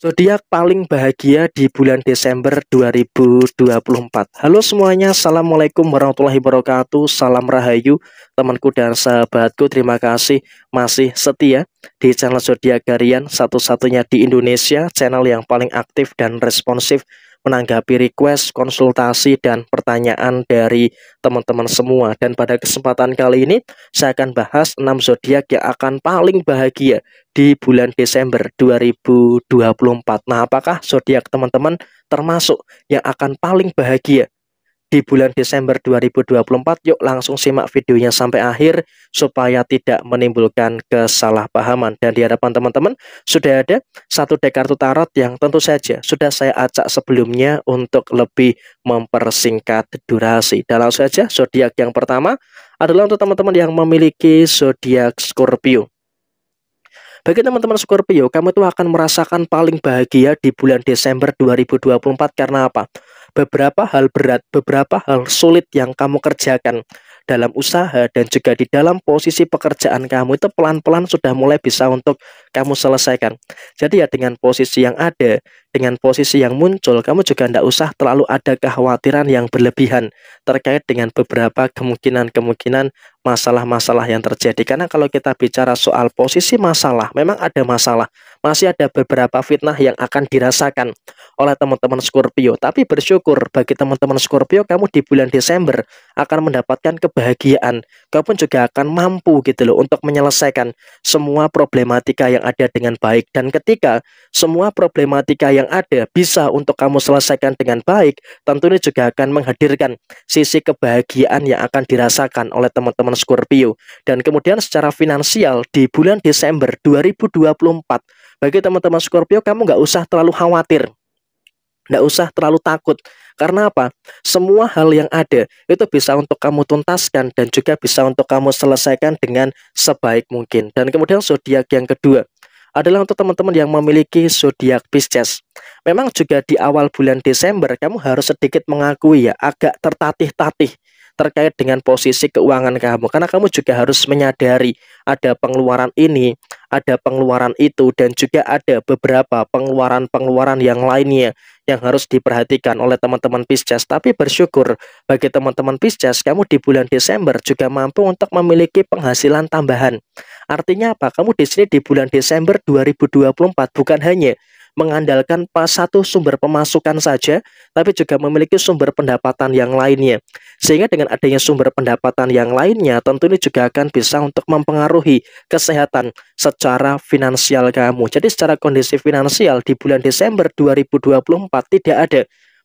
Zodiak paling bahagia di bulan Desember 2024. Halo semuanya, Assalamualaikum warahmatullahi wabarakatuh, salam rahayu, temanku dan sahabatku, terima kasih masih setia di channel Zodiak Garian, satu-satunya di Indonesia, channel yang paling aktif dan responsif menanggapi request, konsultasi, dan pertanyaan dari teman-teman semua. Dan pada kesempatan kali ini, saya akan bahas 6 zodiak yang akan paling bahagia di bulan Desember 2024. Nah, apakah zodiak teman-teman termasuk yang akan paling bahagia di bulan Desember 2024. Yuk langsung simak videonya sampai akhir supaya tidak menimbulkan kesalahpahaman. Dan di hadapan teman-teman sudah ada satu dek kartu tarot yang tentu saja sudah saya acak sebelumnya untuk lebih mempersingkat durasi. Dan langsung saja zodiak yang pertama adalah untuk teman-teman yang memiliki zodiak Scorpio. Bagi teman-teman Scorpio, kamu itu akan merasakan paling bahagia di bulan Desember 2024 karena apa? beberapa hal berat, beberapa hal sulit yang kamu kerjakan dalam usaha dan juga di dalam posisi pekerjaan kamu itu pelan-pelan sudah mulai bisa untuk kamu selesaikan. Jadi ya dengan posisi yang ada, dengan posisi yang muncul, kamu juga tidak usah terlalu ada kekhawatiran yang berlebihan terkait dengan beberapa kemungkinan-kemungkinan masalah-masalah yang terjadi. Karena kalau kita bicara soal posisi masalah, memang ada masalah. Masih ada beberapa fitnah yang akan dirasakan oleh teman-teman Scorpio. Tapi bersyukur bagi teman-teman Scorpio, kamu di bulan Desember akan mendapatkan kebahagiaan. Kamu pun juga akan mampu gitu loh untuk menyelesaikan semua problematika yang ada dengan baik. Dan ketika semua problematika yang yang ada bisa untuk kamu selesaikan dengan baik, tentunya juga akan menghadirkan sisi kebahagiaan yang akan dirasakan oleh teman-teman Scorpio. Dan kemudian secara finansial di bulan Desember 2024, bagi teman-teman Scorpio kamu nggak usah terlalu khawatir. Nggak usah terlalu takut. Karena apa? Semua hal yang ada itu bisa untuk kamu tuntaskan dan juga bisa untuk kamu selesaikan dengan sebaik mungkin. Dan kemudian zodiak yang kedua, adalah untuk teman-teman yang memiliki zodiak Pisces. Memang juga di awal bulan Desember kamu harus sedikit mengakui ya agak tertatih-tatih terkait dengan posisi keuangan kamu karena kamu juga harus menyadari ada pengeluaran ini, ada pengeluaran itu dan juga ada beberapa pengeluaran-pengeluaran yang lainnya yang harus diperhatikan oleh teman-teman Pisces. Tapi bersyukur bagi teman-teman Pisces, kamu di bulan Desember juga mampu untuk memiliki penghasilan tambahan. Artinya apa? Kamu di sini di bulan Desember 2024 bukan hanya mengandalkan pas satu sumber pemasukan saja, tapi juga memiliki sumber pendapatan yang lainnya. Sehingga dengan adanya sumber pendapatan yang lainnya, tentu ini juga akan bisa untuk mempengaruhi kesehatan secara finansial kamu. Jadi secara kondisi finansial di bulan Desember 2024 tidak ada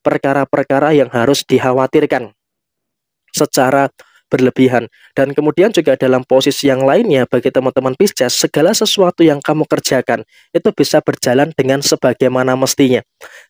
perkara-perkara yang harus dikhawatirkan secara berlebihan. Dan kemudian juga dalam posisi yang lainnya bagi teman-teman Pisces, segala sesuatu yang kamu kerjakan itu bisa berjalan dengan sebagaimana mestinya.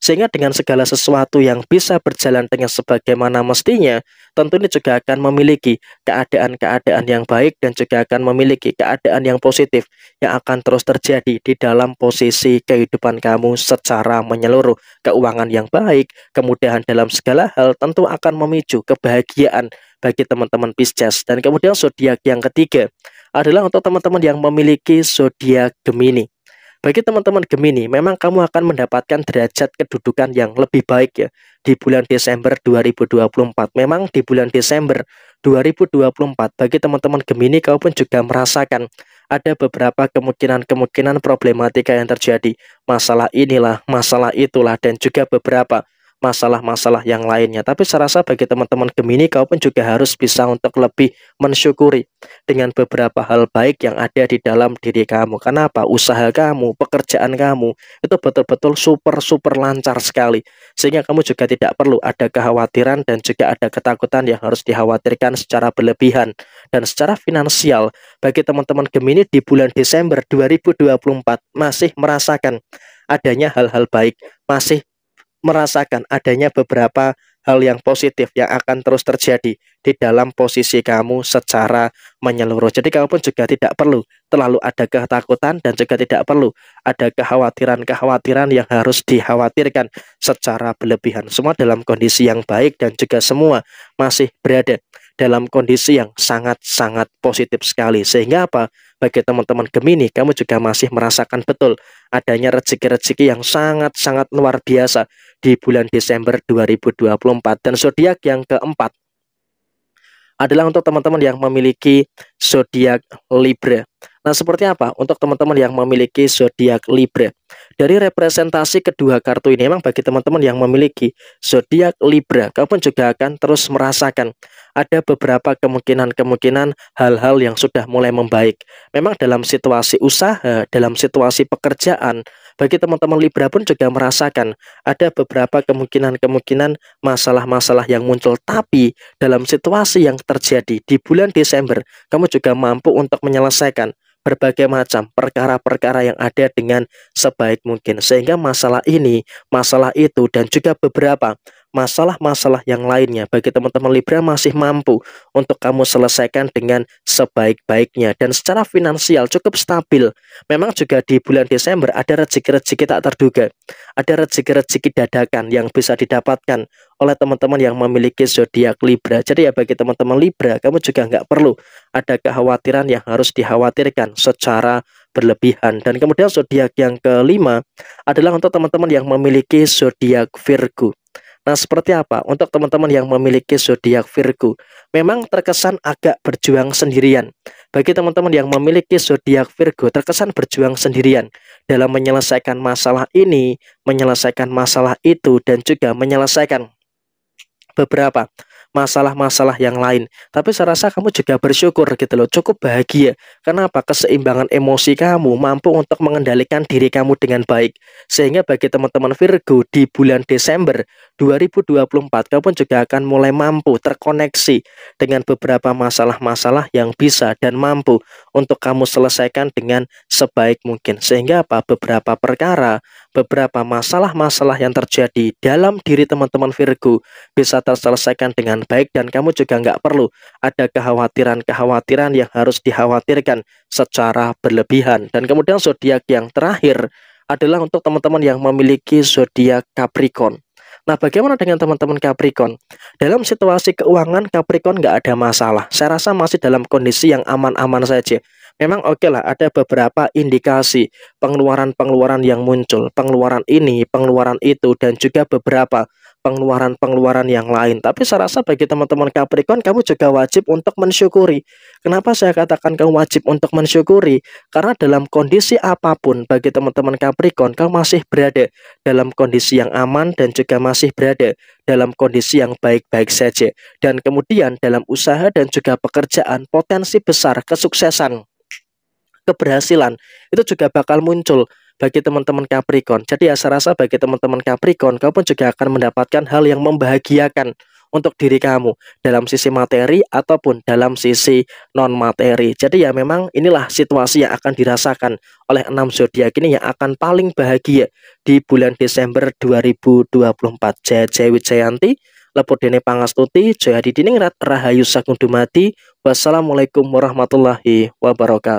Sehingga dengan segala sesuatu yang bisa berjalan dengan sebagaimana mestinya, tentu ini juga akan memiliki keadaan-keadaan yang baik dan juga akan memiliki keadaan yang positif yang akan terus terjadi di dalam posisi kehidupan kamu secara menyeluruh. Keuangan yang baik, kemudahan dalam segala hal tentu akan memicu kebahagiaan bagi teman-teman Pisces. Dan kemudian zodiak yang ketiga adalah untuk teman-teman yang memiliki zodiak Gemini. Bagi teman-teman Gemini, memang kamu akan mendapatkan derajat kedudukan yang lebih baik ya di bulan Desember 2024. Memang di bulan Desember 2024 bagi teman-teman Gemini kau pun juga merasakan ada beberapa kemungkinan-kemungkinan problematika yang terjadi. Masalah inilah, masalah itulah dan juga beberapa masalah-masalah yang lainnya. Tapi saya rasa bagi teman-teman Gemini, kau pun juga harus bisa untuk lebih mensyukuri dengan beberapa hal baik yang ada di dalam diri kamu. Kenapa? Usaha kamu, pekerjaan kamu, itu betul-betul super-super lancar sekali. Sehingga kamu juga tidak perlu ada kekhawatiran dan juga ada ketakutan yang harus dikhawatirkan secara berlebihan. Dan secara finansial, bagi teman-teman Gemini di bulan Desember 2024 masih merasakan adanya hal-hal baik, masih merasakan adanya beberapa hal yang positif yang akan terus terjadi di dalam posisi kamu secara menyeluruh. Jadi kamu pun juga tidak perlu terlalu ada ketakutan dan juga tidak perlu ada kekhawatiran-kekhawatiran yang harus dikhawatirkan secara berlebihan. Semua dalam kondisi yang baik dan juga semua masih berada dalam kondisi yang sangat-sangat positif sekali. Sehingga apa? Bagi teman-teman Gemini, kamu juga masih merasakan betul adanya rezeki-rezeki yang sangat-sangat luar biasa di bulan Desember 2024. Dan zodiak yang keempat adalah untuk teman-teman yang memiliki zodiak Libra. Nah, seperti apa untuk teman-teman yang memiliki zodiak Libra? Dari representasi kedua kartu ini memang bagi teman-teman yang memiliki zodiak Libra, kamu juga akan terus merasakan ada beberapa kemungkinan-kemungkinan hal-hal yang sudah mulai membaik. Memang dalam situasi usaha, dalam situasi pekerjaan, bagi teman-teman Libra pun juga merasakan ada beberapa kemungkinan-kemungkinan masalah-masalah yang muncul. Tapi dalam situasi yang terjadi di bulan Desember, kamu juga mampu untuk menyelesaikan berbagai macam perkara-perkara yang ada dengan sebaik mungkin sehingga masalah ini, masalah itu dan juga beberapa masalah-masalah yang lainnya bagi teman-teman Libra masih mampu untuk kamu selesaikan dengan sebaik-baiknya dan secara finansial cukup stabil. Memang juga di bulan Desember ada rezeki-rezeki tak terduga. Ada rezeki-rezeki dadakan yang bisa didapatkan oleh teman-teman yang memiliki zodiak Libra. Jadi ya bagi teman-teman Libra, kamu juga nggak perlu ada kekhawatiran yang harus dikhawatirkan secara berlebihan. Dan kemudian zodiak yang kelima adalah untuk teman-teman yang memiliki zodiak Virgo. Nah, seperti apa untuk teman-teman yang memiliki zodiak Virgo? Memang terkesan agak berjuang sendirian. Bagi teman-teman yang memiliki zodiak Virgo, terkesan berjuang sendirian dalam menyelesaikan masalah ini, menyelesaikan masalah itu dan juga menyelesaikan beberapa masalah-masalah yang lain. Tapi saya rasa kamu juga bersyukur gitu loh, cukup bahagia. Kenapa? Keseimbangan emosi kamu mampu untuk mengendalikan diri kamu dengan baik. Sehingga bagi teman-teman Virgo di bulan Desember 2024 kamu juga akan mulai mampu terkoneksi dengan beberapa masalah-masalah yang bisa dan mampu untuk kamu selesaikan dengan sebaik mungkin. Sehingga apa? Beberapa perkara, beberapa masalah-masalah yang terjadi dalam diri teman-teman Virgo bisa terselesaikan dengan baik dan kamu juga nggak perlu ada kekhawatiran-kekhawatiran yang harus dikhawatirkan secara berlebihan. Dan kemudian zodiak yang terakhir adalah untuk teman-teman yang memiliki zodiak Capricorn. Nah, bagaimana dengan teman-teman Capricorn? Dalam situasi keuangan Capricorn nggak ada masalah. Saya rasa masih dalam kondisi yang aman-aman saja. Memang oke okay lah, ada beberapa indikasi pengeluaran-pengeluaran yang muncul, pengeluaran ini, pengeluaran itu, dan juga beberapa pengeluaran-pengeluaran yang lain. Tapi saya rasa bagi teman-teman Capricorn, kamu juga wajib untuk mensyukuri. Kenapa saya katakan kamu wajib untuk mensyukuri? Karena dalam kondisi apapun bagi teman-teman Capricorn, kamu masih berada dalam kondisi yang aman dan juga masih berada dalam kondisi yang baik-baik saja. Dan kemudian dalam usaha dan juga pekerjaan, potensi besar kesuksesan, keberhasilan itu juga bakal muncul bagi teman-teman Capricorn. Jadi ya saya rasa bagi teman-teman Capricorn, kamu pun juga akan mendapatkan hal yang membahagiakan untuk diri kamu dalam sisi materi ataupun dalam sisi non materi. Jadi ya memang inilah situasi yang akan dirasakan oleh enam zodiak ini yang akan paling bahagia di bulan Desember 2024. Jaya Jaya Wijayanti, Lepur Dene Pangastuti, Joyadi Diningrat, Rahayu Sakundumati. Wassalamualaikum warahmatullahi wabarakatuh.